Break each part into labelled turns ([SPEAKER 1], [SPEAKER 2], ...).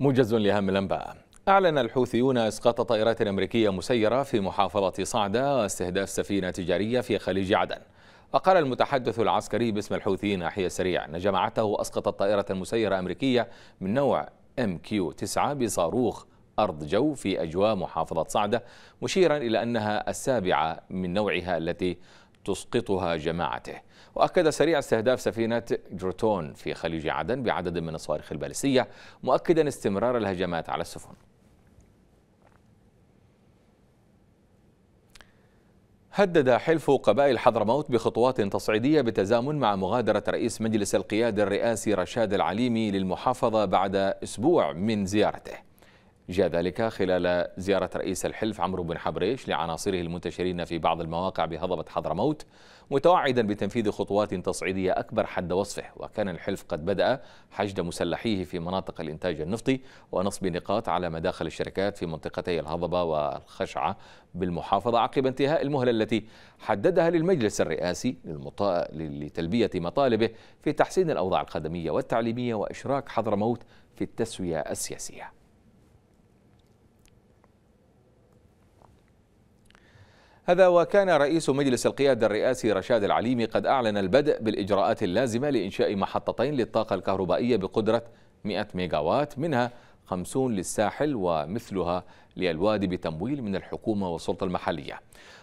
[SPEAKER 1] موجز لأهم الأنباء أعلن الحوثيون إسقاط طائرات أمريكية مسيرة في محافظة صعدة واستهداف سفينة تجارية في خليج عدن وقال المتحدث العسكري باسم الحوثيين أحيى السريع أن جماعته أسقطت طائرة مسيرة أمريكية من نوع ام كيو 9 بصاروخ أرض جو في أجواء محافظة صعدة مشيرا إلى أنها السابعة من نوعها التي تسقطها جماعته وأكد سريع استهداف سفينة جروتون في خليج عدن بعدد من الصواريخ البالستية مؤكدا استمرار الهجمات على السفن هدد حلف قبائل حضرموت بخطوات تصعيدية بتزامن مع مغادرة رئيس مجلس القيادة الرئاسي رشاد العليمي للمحافظة بعد أسبوع من زيارته جاء ذلك خلال زيارة رئيس الحلف عمرو بن حبريش لعناصره المنتشرين في بعض المواقع بهضبة حضرموت متوعدا بتنفيذ خطوات تصعيدية أكبر حد وصفه وكان الحلف قد بدأ حشد مسلحيه في مناطق الإنتاج النفطي ونصب نقاط على مداخل الشركات في منطقتي الهضبة والخشعة بالمحافظة عقب انتهاء المهلة التي حددها للمجلس الرئاسي لتلبية مطالبه في تحسين الأوضاع القدمية والتعليمية وإشراك حضرموت في التسوية السياسية هذا وكان رئيس مجلس القيادة الرئاسي رشاد العليمي قد أعلن البدء بالإجراءات اللازمة لإنشاء محطتين للطاقة الكهربائية بقدرة 100 ميجاوات منها 50 للساحل ومثلها للوادي بتمويل من الحكومة والسلطة المحلية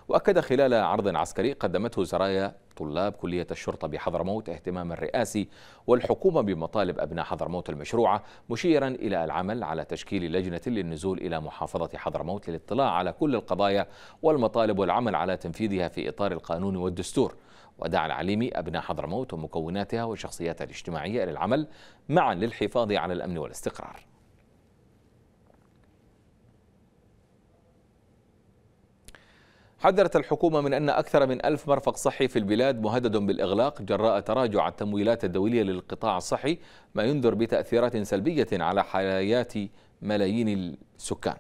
[SPEAKER 1] وأكد خلال عرض عسكري قدمته زرايا طلاب كلية الشرطة بحضرموت اهتمام الرئاسي والحكومة بمطالب أبناء حضرموت المشروعة مشيرا إلى العمل على تشكيل لجنة للنزول إلى محافظة حضرموت للاطلاع على كل القضايا والمطالب والعمل على تنفيذها في إطار القانون والدستور ودعا العليمي أبناء حضرموت ومكوناتها وشخصياتها الاجتماعية للعمل معا للحفاظ على الأمن والاستقرار حذرت الحكومة من أن أكثر من ألف مرفق صحي في البلاد مهدد بالإغلاق جراء تراجع التمويلات الدولية للقطاع الصحي ما ينذر بتأثيرات سلبية على حياة ملايين السكان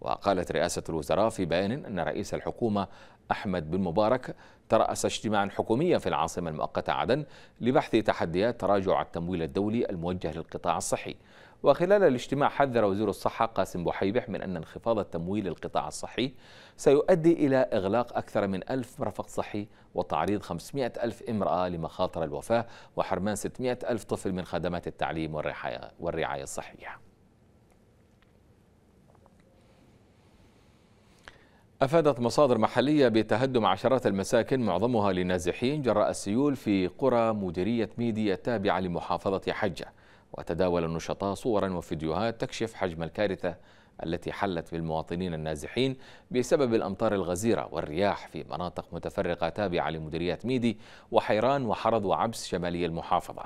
[SPEAKER 1] وقالت رئاسة الوزراء في بيان أن رئيس الحكومة أحمد بن مبارك ترأس اجتماعا حكوميا في العاصمة المؤقتة عدن لبحث تحديات تراجع التمويل الدولي الموجه للقطاع الصحي وخلال الاجتماع حذر وزير الصحة قاسم بحيبح من أن انخفاض التمويل للقطاع الصحي سيؤدي إلى إغلاق أكثر من ألف مرفق صحي وتعريض 500 ألف امرأة لمخاطر الوفاة وحرمان 600 ألف طفل من خدمات التعليم والرعاية, والرعاية الصحية أفادت مصادر محلية بتهدم عشرات المساكن معظمها لنازحين جراء السيول في قرى مديرية ميديا التابعة لمحافظة حجة وتداول النشطاء صورا وفيديوهات تكشف حجم الكارثة التي حلت بالمواطنين النازحين بسبب الأمطار الغزيرة والرياح في مناطق متفرقة تابعة لمديريات ميدي وحيران وحرض وعبس شمالي المحافظة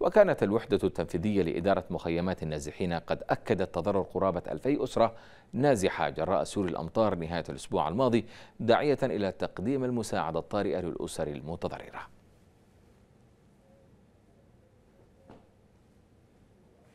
[SPEAKER 1] وكانت الوحدة التنفيذية لإدارة مخيمات النازحين قد أكدت تضرر قرابة 2000 أسرة نازحة جراء سور الأمطار نهاية الأسبوع الماضي داعية إلى تقديم المساعدة الطارئة للأسر المتضررة